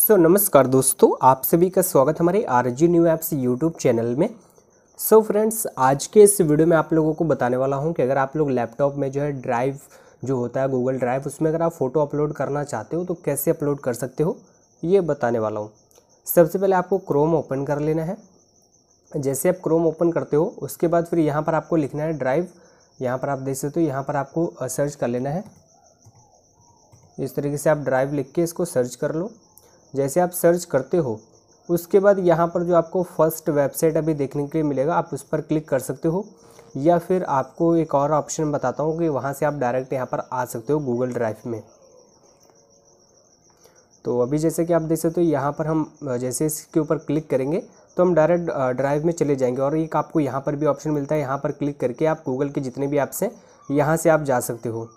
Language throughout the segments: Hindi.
सो so, नमस्कार दोस्तों आप सभी का स्वागत हमारे R G new apps YouTube channel में सो so, फ्रेंड्स आज के इस वीडियो में आप लोगों को बताने वाला हूं कि अगर आप लोग लैपटॉप में जो है ड्राइव जो होता है गूगल ड्राइव उसमें अगर आप फ़ोटो अपलोड करना चाहते हो तो कैसे अपलोड कर सकते हो ये बताने वाला हूँ सबसे पहले आपको क्रोम ओपन कर लेना है जैसे आप क्रोम ओपन करते हो उसके बाद फिर यहाँ पर आपको लिखना है ड्राइव यहाँ पर आप देख सकते हो यहाँ पर आपको सर्च कर लेना है इस तरीके से आप ड्राइव लिख के इसको सर्च कर लो जैसे आप सर्च करते हो उसके बाद यहाँ पर जो आपको फर्स्ट वेबसाइट अभी देखने के लिए मिलेगा आप उस पर क्लिक कर सकते हो या फिर आपको एक और ऑप्शन बताता हूँ कि वहाँ से आप डायरेक्ट यहाँ पर आ सकते हो गूगल ड्राइव में तो अभी जैसे कि आप देख सकते हो यहाँ पर हम जैसे इसके ऊपर क्लिक करेंगे तो हम डायरेक्ट ड्राइव में चले जाएंगे और एक आपको यहाँ पर भी ऑप्शन मिलता है यहाँ पर क्लिक करके आप गूगल के जितने भी ऐप्स हैं यहाँ से आप जा सकते हो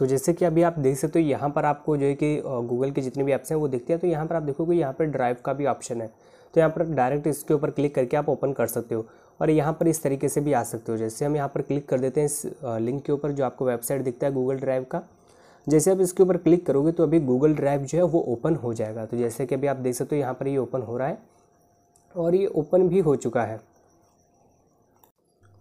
तो जैसे कि अभी आप देख सकते हो तो यहाँ पर आपको जो है कि गूगल के जितने भी ऐप्स हैं वो दिखते हैं तो यहाँ पर आप देखोगे यहाँ पर ड्राइव का भी ऑप्शन है तो यहाँ पर डायरेक्ट इसके ऊपर क्लिक करके आप ओपन कर सकते हो और यहाँ पर इस तरीके से भी आ सकते हो जैसे हम यहाँ पर क्लिक कर देते हैं इस लिंक के ऊपर जो आपको वेबसाइट दिखता है गूगल ड्राइव का जैसे आप इसके ऊपर क्लिक करोगे तो अभी गूगल ड्राइव जो है वो ओपन हो जाएगा तो जैसे कि अभी आप देख सकते हो यहाँ पर ये ओपन हो रहा है और ये ओपन भी हो चुका है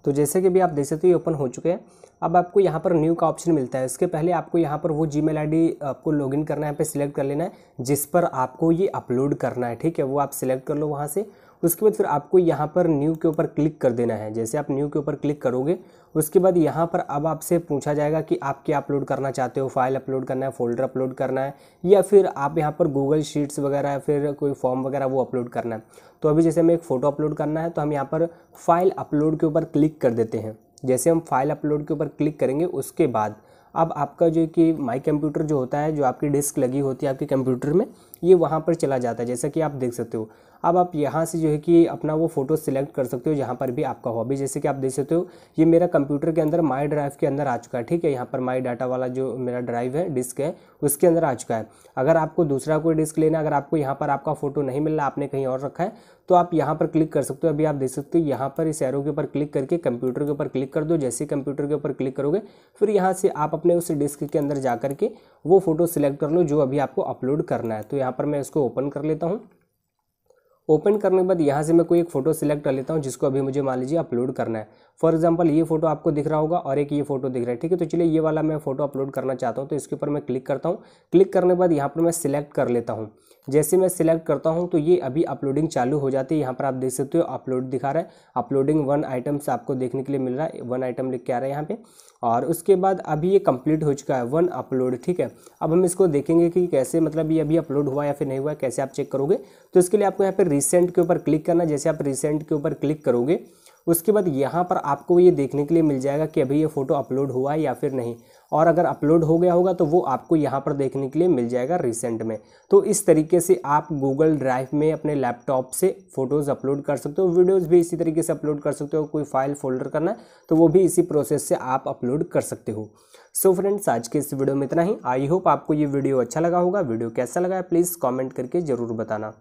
तो जैसे कि भी आप देख सकते हो ये ओपन हो चुके हैं अब आपको यहाँ पर न्यू का ऑप्शन मिलता है इसके पहले आपको यहाँ पर वो जी मेल आपको लॉगिन करना है यहाँ पे सिलेक्ट कर लेना है जिस पर आपको ये अपलोड करना है ठीक है वो आप सिलेक्ट कर लो वहाँ से उसके बाद फिर आपको यहाँ पर न्यू के ऊपर क्लिक कर देना है जैसे आप न्यू के ऊपर क्लिक करोगे उसके बाद यहाँ पर अब आपसे पूछा जाएगा कि आप क्या अपलोड करना चाहते हो फाइल अपलोड करना है फोल्डर अपलोड करना है या फिर आप यहाँ पर गूगल शीट्स वगैरह या फिर कोई फॉर्म वगैरह वो अपलोड करना है तो अभी जैसे हमें एक फ़ोटो अपलोड करना है तो हम यहाँ पर फाइल अपलोड के ऊपर क्लिक कर देते हैं जैसे हम फाइल अपलोड के ऊपर क्लिक करेंगे उसके बाद अब आपका जो कि माई कंप्यूटर जो होता है जो आपकी डिस्क लगी होती है आपके कंप्यूटर में ये वहाँ पर चला जाता है जैसा कि आप देख सकते हो अब आप यहाँ से जो है कि अपना वो फ़ोटो सिलेक्ट कर सकते हो जहाँ पर भी आपका हॉबी जैसे कि आप देख सकते हो ये मेरा कंप्यूटर के अंदर माई ड्राइव के अंदर आ चुका है ठीक है यहाँ पर माई डाटा वाला जो मेरा ड्राइव है डिस्क है उसके अंदर आ चुका है अगर आपको दूसरा कोई डिस्क लेना अगर आपको यहाँ पर आपका फ़ोटो नहीं मिल रहा आपने कहीं और रखा है तो आप यहाँ पर क्लिक कर सकते हो अभी आप देख सकते हो यहाँ पर इस एरो के ऊपर क्लिक करके कंप्यूटर के ऊपर क्लिक कर दो जैसे कंप्यूटर के ऊपर क्लिक करोगे फिर यहाँ से आप अपने उस डिस्क के अंदर जा करके वो फ़ोटो सिलेक्ट कर लो जो अभी आपको अपलोड करना है तो यहाँ पर मैं इसको ओपन कर लेता हूँ ओपन करने के बाद यहाँ से मैं कोई एक फ़ोटो सिलेक्ट कर लेता हूँ जिसको अभी मुझे मान लीजिए अपलोड करना है फॉर एग्जाम्पल ये फोटो आपको दिख रहा होगा और एक ये फोटो दिख रहा है ठीक है तो चलिए ये वाला मैं फोटो अपलोड करना चाहता हूँ तो इसके ऊपर मैं क्लिक करता हूँ क्लिक करने के बाद यहाँ पर मैं सिलेक्ट कर लेता हूँ जैसे मैं सिलेक्ट करता हूँ तो ये अभी अपलोडिंग चालू हो जाती है यहाँ पर आप देख सकते हो अपलोड दिखा रहा है अपलोडिंग वन आइटम्स आपको देखने के लिए मिल रहा है वन आइटम लिख के आ रहा है यहाँ पे और उसके बाद अभी ये कंप्लीट हो चुका है वन अपलोड ठीक है अब हम इसको देखेंगे कि कैसे मतलब ये अभी अपलोड हुआ या फिर नहीं हुआ कैसे आप चेक करोगे तो इसके लिए आपको यहाँ पर रिसेंट के ऊपर क्लिक करना जैसे आप रिसेंट के ऊपर क्लिक करोगे उसके बाद यहाँ पर आपको ये देखने के लिए मिल जाएगा कि अभी ये फ़ोटो अपलोड हुआ है या फिर नहीं और अगर अपलोड हो गया होगा तो वो आपको यहाँ पर देखने के लिए मिल जाएगा रिसेंट में तो इस तरीके से आप गूगल ड्राइव में अपने लैपटॉप से फ़ोटोज़ अपलोड कर सकते हो वीडियोज़ भी इसी तरीके से अपलोड कर सकते हो कोई फाइल फोल्डर करना तो वो भी इसी प्रोसेस से आप अपलोड कर सकते हो सो so फ्रेंड्स आज के इस वीडियो में इतना ही आई होप आपको ये वीडियो अच्छा लगा होगा वीडियो कैसा लगा है प्लीज़ कॉमेंट करके ज़रूर बताना